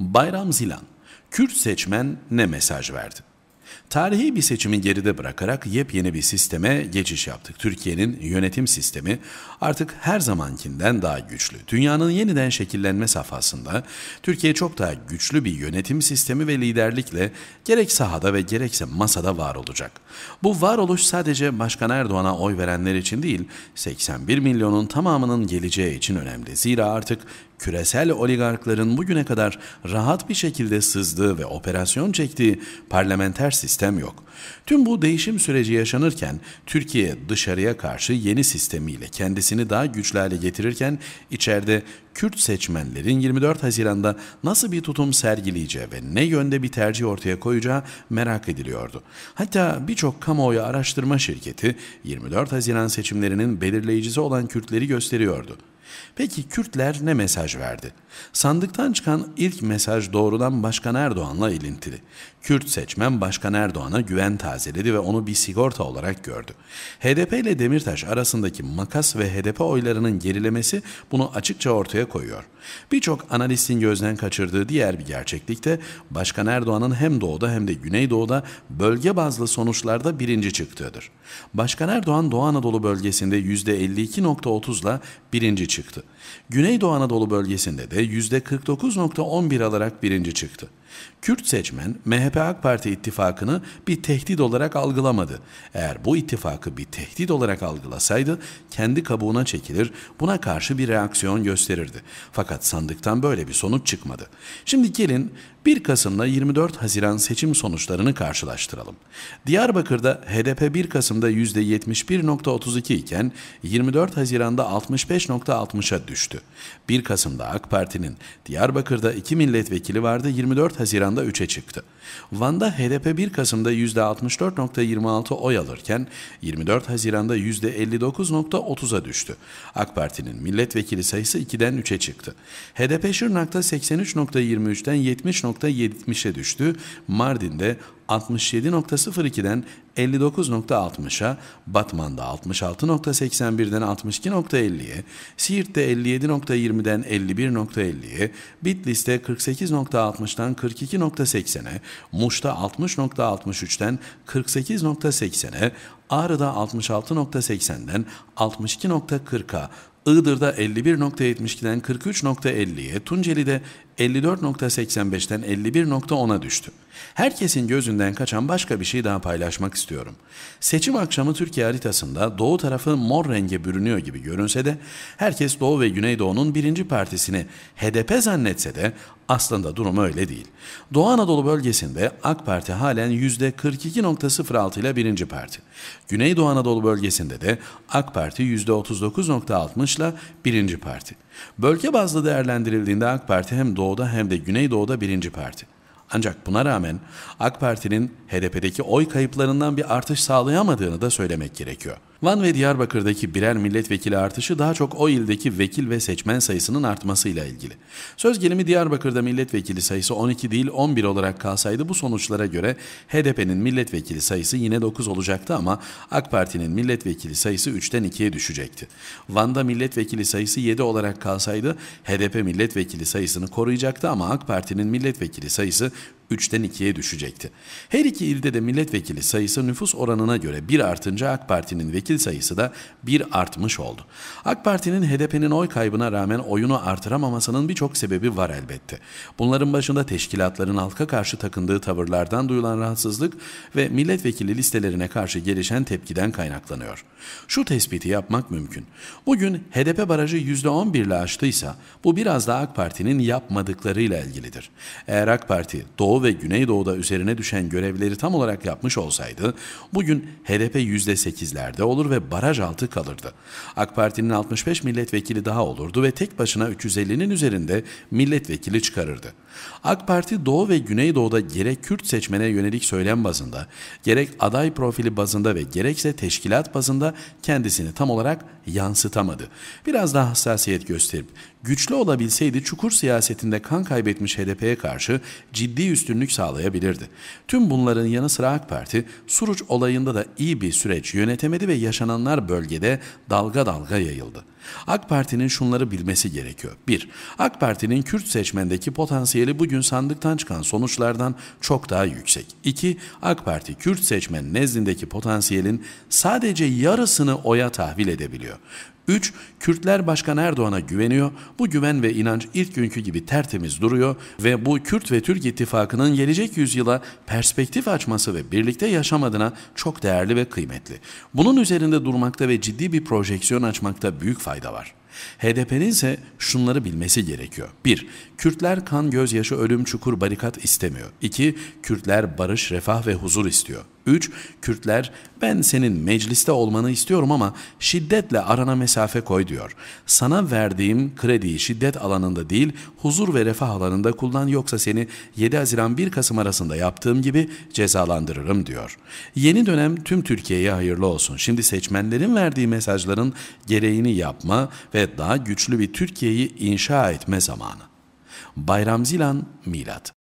Bayram Zilan, Kürt seçmen ne mesaj verdi? Tarihi bir seçimi geride bırakarak yepyeni bir sisteme geçiş yaptık. Türkiye'nin yönetim sistemi artık her zamankinden daha güçlü. Dünyanın yeniden şekillenme safhasında Türkiye çok daha güçlü bir yönetim sistemi ve liderlikle gerek sahada ve gerekse masada var olacak. Bu varoluş sadece Başkan Erdoğan'a oy verenler için değil, 81 milyonun tamamının geleceği için önemli. Zira artık küresel oligarkların bugüne kadar rahat bir şekilde sızdığı ve operasyon çektiği parlamenter sistem yok. Tüm bu değişim süreci yaşanırken Türkiye dışarıya karşı yeni sistemiyle kendisini daha güçlü hale getirirken içeride Kürt seçmenlerin 24 Haziran'da nasıl bir tutum sergileyeceği ve ne yönde bir tercih ortaya koyacağı merak ediliyordu. Hatta birçok kamuoyu araştırma şirketi 24 Haziran seçimlerinin belirleyicisi olan Kürtleri gösteriyordu. Peki Kürtler ne mesaj verdi? Sandıktan çıkan ilk mesaj doğrudan Başkan Erdoğan'la ilintili. Kürt seçmen Başkan Erdoğan'a güven tazeledi ve onu bir sigorta olarak gördü. HDP ile Demirtaş arasındaki makas ve HDP oylarının gerilemesi bunu açıkça ortaya koyuyor. Birçok analistin gözden kaçırdığı diğer bir gerçeklikte de Başkan Erdoğan'ın hem doğuda hem de güneydoğuda bölge bazlı sonuçlarda birinci çıktığıdır. Başkan Erdoğan Doğu Anadolu bölgesinde 52.30 ile birinci çıktı çıktı. Güneydoğu Anadolu bölgesinde de %49.11 alarak birinci çıktı. Kürt seçmen MHP AK Parti ittifakını bir tehdit olarak algılamadı. Eğer bu ittifakı bir tehdit olarak algılasaydı kendi kabuğuna çekilir, buna karşı bir reaksiyon gösterirdi. Fakat sandıktan böyle bir sonuç çıkmadı. Şimdi gelin 1 Kasım'da 24 Haziran seçim sonuçlarını karşılaştıralım. Diyarbakır'da HDP 1 Kasım'da %71.32 iken 24 Haziran'da 65.60'a düştü. 1 Kasım'da AK Parti'nin Diyarbakır'da 2 milletvekili vardı 24 Haziran'da 3'e çıktı. Van'da HDP 1 Kasım'da %64.26 oy alırken 24 Haziran'da %59.30'a düştü. AK Parti'nin milletvekili sayısı 2'den 3'e çıktı. HDP Şırnak'ta 83.23'ten 70. %70'e düştü. Mardin'de 67.02'den 59.60'a, Batman'da 66.81'den 62.50'ye, Siirt'te 57.20'den 51.50'ye, Bitlis'te 48.60'dan 42.80'e, Muş'ta 60.63'ten 48.80'e, Ağrı'da 66.80'den 62.40'a, Iğdır'da 51.72'den 43.50'ye, Tunceli'de 54.85'ten 51.10'a düştü. Herkesin gözünden kaçan başka bir şey daha paylaşmak istiyorum. Seçim akşamı Türkiye haritasında doğu tarafı mor renge bürünüyor gibi görünse de herkes Doğu ve Güneydoğu'nun birinci partisini HDP zannetse de aslında durum öyle değil. Doğu Anadolu bölgesinde AK Parti halen %42.06 ile birinci parti. Güneydoğu Anadolu bölgesinde de AK Parti %39.60 ile birinci parti. Bölge bazlı değerlendirildiğinde AK Parti hem Doğu doğuda hem de güneydoğuda birinci parti. Ancak buna rağmen AK Parti'nin HDP'deki oy kayıplarından bir artış sağlayamadığını da söylemek gerekiyor. Van ve Diyarbakır'daki birer milletvekili artışı daha çok o ildeki vekil ve seçmen sayısının artmasıyla ilgili. Söz gelimi Diyarbakır'da milletvekili sayısı 12 değil 11 olarak kalsaydı bu sonuçlara göre HDP'nin milletvekili sayısı yine 9 olacaktı ama AK Parti'nin milletvekili sayısı 3'ten 2'ye düşecekti. Van'da milletvekili sayısı 7 olarak kalsaydı HDP milletvekili sayısını koruyacaktı ama AK Parti'nin milletvekili sayısı 3'ten 2'ye düşecekti. Her iki ilde de milletvekili sayısı nüfus oranına göre 1 artınca AK Parti'nin vekil sayısı da 1 artmış oldu. AK Parti'nin HDP'nin oy kaybına rağmen oyunu artıramamasının birçok sebebi var elbette. Bunların başında teşkilatların halka karşı takındığı tavırlardan duyulan rahatsızlık ve milletvekili listelerine karşı gelişen tepkiden kaynaklanıyor. Şu tespiti yapmak mümkün. Bugün HDP barajı %11 ile aştıysa bu biraz da AK Parti'nin yapmadıklarıyla ilgilidir. Eğer AK Parti Doğu Doğu ve Güneydoğu'da üzerine düşen görevleri tam olarak yapmış olsaydı bugün HDP %8'lerde olur ve baraj altı kalırdı. AK Parti'nin 65 milletvekili daha olurdu ve tek başına 350'nin üzerinde milletvekili çıkarırdı. AK Parti Doğu ve Güneydoğu'da gerek Kürt seçmene yönelik söylem bazında, gerek aday profili bazında ve gerekse teşkilat bazında kendisini tam olarak yansıtamadı. Biraz daha hassasiyet gösterip güçlü olabilseydi çukur siyasetinde kan kaybetmiş HDP'ye karşı ciddi üstün üstünlük sağlayabilirdi. Tüm bunların yanı sıra AK Parti, Suruç olayında da iyi bir süreç yönetemedi ve yaşananlar bölgede dalga dalga yayıldı. AK Parti'nin şunları bilmesi gerekiyor. 1. AK Parti'nin Kürt seçmendeki potansiyeli bugün sandıktan çıkan sonuçlardan çok daha yüksek. 2. AK Parti Kürt seçmen nezdindeki potansiyelin sadece yarısını oya tahvil edebiliyor. 3. Kürtler Başkan Erdoğan'a güveniyor. Bu güven ve inanç ilk günkü gibi tertemiz duruyor ve bu Kürt ve Türk ittifakının gelecek yüzyıla perspektif açması ve birlikte yaşam adına çok değerli ve kıymetli. Bunun üzerinde durmakta ve ciddi bir projeksiyon açmakta büyük fayda fayda var. HDP'nin ise şunları bilmesi gerekiyor. 1. Kürtler kan, gözyaşı, ölüm, çukur, barikat istemiyor. 2. Kürtler barış, refah ve huzur istiyor. 3. Kürtler ben senin mecliste olmanı istiyorum ama şiddetle arana mesafe koy diyor. Sana verdiğim krediyi şiddet alanında değil huzur ve refah alanında kullan yoksa seni 7 Haziran 1 Kasım arasında yaptığım gibi cezalandırırım diyor. Yeni dönem tüm Türkiye'ye hayırlı olsun. Şimdi seçmenlerin verdiği mesajların gereğini yapma ve daha güçlü bir Türkiye'yi inşa etme zamanı. Bayramzilan Milat